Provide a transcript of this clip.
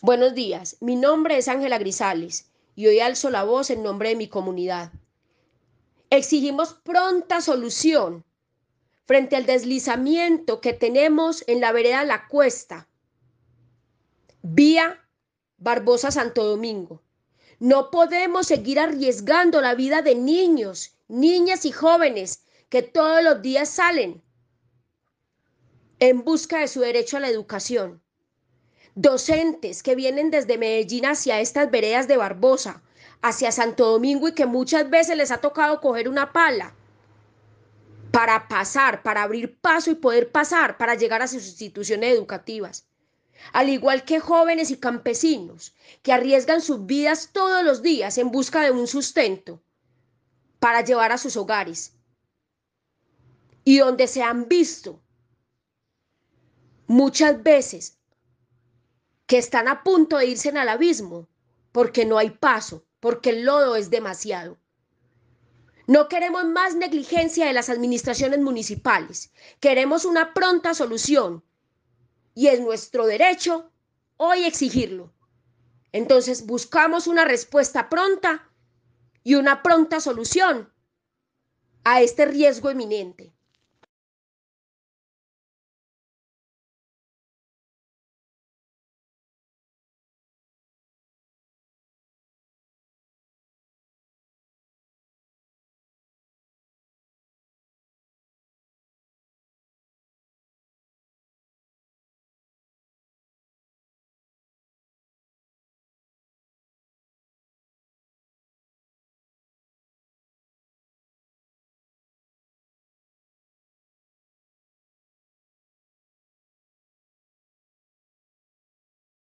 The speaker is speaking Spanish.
Buenos días, mi nombre es Ángela Grisales y hoy alzo la voz en nombre de mi comunidad. Exigimos pronta solución frente al deslizamiento que tenemos en la vereda La Cuesta, vía Barbosa Santo Domingo. No podemos seguir arriesgando la vida de niños, niñas y jóvenes que todos los días salen en busca de su derecho a la educación docentes que vienen desde Medellín hacia estas veredas de Barbosa, hacia Santo Domingo y que muchas veces les ha tocado coger una pala para pasar, para abrir paso y poder pasar, para llegar a sus instituciones educativas. Al igual que jóvenes y campesinos que arriesgan sus vidas todos los días en busca de un sustento para llevar a sus hogares y donde se han visto muchas veces que están a punto de irse al abismo porque no hay paso, porque el lodo es demasiado. No queremos más negligencia de las administraciones municipales, queremos una pronta solución y es nuestro derecho hoy exigirlo. Entonces buscamos una respuesta pronta y una pronta solución a este riesgo inminente.